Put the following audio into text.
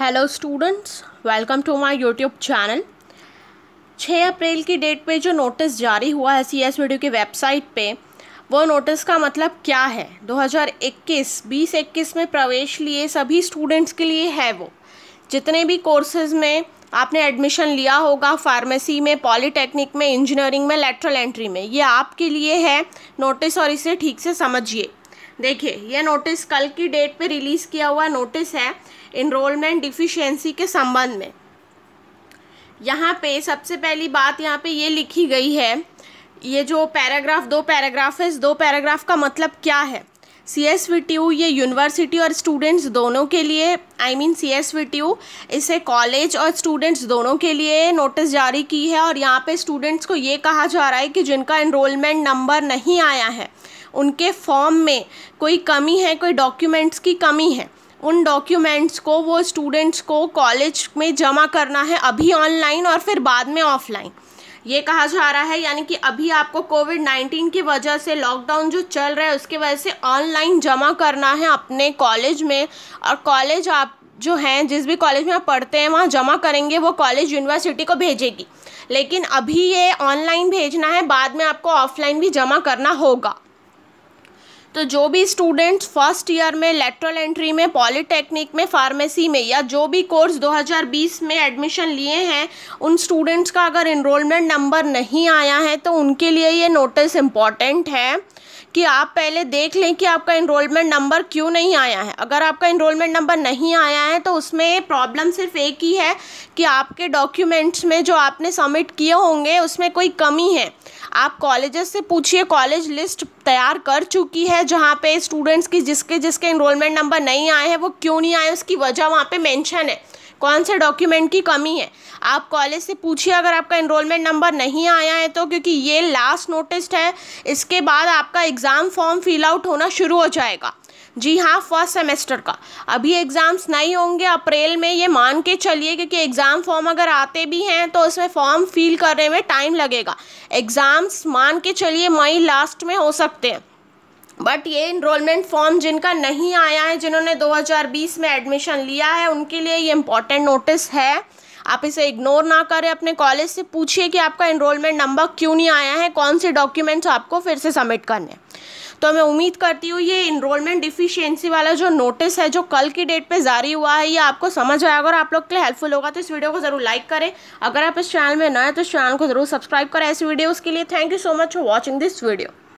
hello students welcome to my YouTube channel 6 अप्रैल की date पे जो नोटिस जारी हुआ है सी एस वीडियो की वेबसाइट पे वो नोटिस का मतलब क्या है 2021 बीस इक्कीस में प्रवेश लिए सभी स्टूडेंट्स के लिए है वो जितने भी कोर्सेज में आपने एडमिशन लिया होगा फार्मेसी में पॉलीटेक्निक में इंजीनियरिंग में लेटरल एंट्री में ये आपके लिए है नोटिस और इसे ठीक से समझिए देखिए ये नोटिस कल की डेट पे रिलीज़ किया हुआ नोटिस है इनरोलमेंट डिफिशियंसी के संबंध में यहाँ पे सबसे पहली बात यहाँ पे ये लिखी गई है ये जो पैराग्राफ दो पैराग्राफ है इस दो पैराग्राफ का मतलब क्या है C S V T U ये यूनिवर्सिटी और स्टूडेंट्स दोनों के लिए I mean C S V T U इसे कॉलेज और स्टूडेंट्स दोनों के लिए नोटिस जारी की है और यहाँ पे स्टूडेंट्स को ये कहा जा रहा है कि जिनका इनरोलमेंट नंबर नहीं आया है उनके फॉर्म में कोई कमी है कोई डॉक्यूमेंट्स की कमी है उन डॉक्यूमेंट्स को वो स्टूडेंट्स को कॉलेज में जमा करना है अभी ऑनलाइन और फिर बाद में ऑफलाइन ये कहा जा रहा है यानी कि अभी आपको कोविड नाइन्टीन की वजह से लॉकडाउन जो चल रहा है उसकी वजह से ऑनलाइन जमा करना है अपने कॉलेज में और कॉलेज आप जो हैं जिस भी कॉलेज में आप पढ़ते हैं वहाँ जमा करेंगे वो कॉलेज यूनिवर्सिटी को भेजेगी लेकिन अभी ये ऑनलाइन भेजना है बाद में आपको ऑफलाइन भी जमा करना होगा तो जो भी स्टूडेंट्स फर्स्ट ईयर में लेटरल एंट्री में पॉलिटेक्निक में फार्मेसी में या जो भी कोर्स 2020 में एडमिशन लिए हैं उन स्टूडेंट्स का अगर इनरोलमेंट नंबर नहीं आया है तो उनके लिए ये नोटिस इम्पॉर्टेंट है कि आप पहले देख लें कि आपका इनरोलमेंट नंबर क्यों नहीं आया है अगर आपका इनरोलमेंट नंबर नहीं आया है तो उसमें प्रॉब्लम सिर्फ एक ही है कि आपके डॉक्यूमेंट्स में जो आपने सबमिट किए होंगे उसमें कोई कमी है आप कॉलेजेस से पूछिए कॉलेज लिस्ट तैयार कर चुकी है जहाँ पे स्टूडेंट्स की जिसके जिसके इनरोलमेंट नंबर नहीं आए हैं वो क्यों नहीं आए उसकी वजह वहाँ पे मेंशन है कौन से डॉक्यूमेंट की कमी है आप कॉलेज से पूछिए अगर आपका इनरोलमेंट नंबर नहीं आया है तो क्योंकि ये लास्ट नोटिस है इसके बाद आपका एग्ज़ाम फॉर्म फिल आउट होना शुरू हो जाएगा जी हाँ फर्स्ट सेमेस्टर का अभी एग्ज़ाम्स नहीं होंगे अप्रैल में ये मान के चलिए क्योंकि एग्ज़ाम फॉर्म अगर आते भी हैं तो उसमें फॉर्म फिल करने में टाइम लगेगा एग्ज़ाम्स मान के चलिए मई लास्ट में हो सकते हैं बट ये इनरोलमेंट फॉर्म जिनका नहीं आया है जिन्होंने 2020 में एडमिशन लिया है उनके लिए ये इम्पॉर्टेंट नोटिस है आप इसे इग्नोर ना करें अपने कॉलेज से पूछिए कि आपका इनरोलमेंट नंबर क्यों नहीं आया है कौन से डॉक्यूमेंट्स आपको फिर से सबमिट करने तो मैं उम्मीद करती हूँ ये इनरोलमेंट डिफिशियंसी वाला जो नोटिस है जो कल की डेट पे जारी हुआ है ये आपको समझ आएगा अगर आप लोग के लिए हेल्पफुल होगा तो इस वीडियो को ज़रूर लाइक करें अगर आप इस चैनल में नए हैं तो इस चैनल को ज़रूर सब्सक्राइब करें ऐसी वीडियोस के लिए thank you so much for watching this video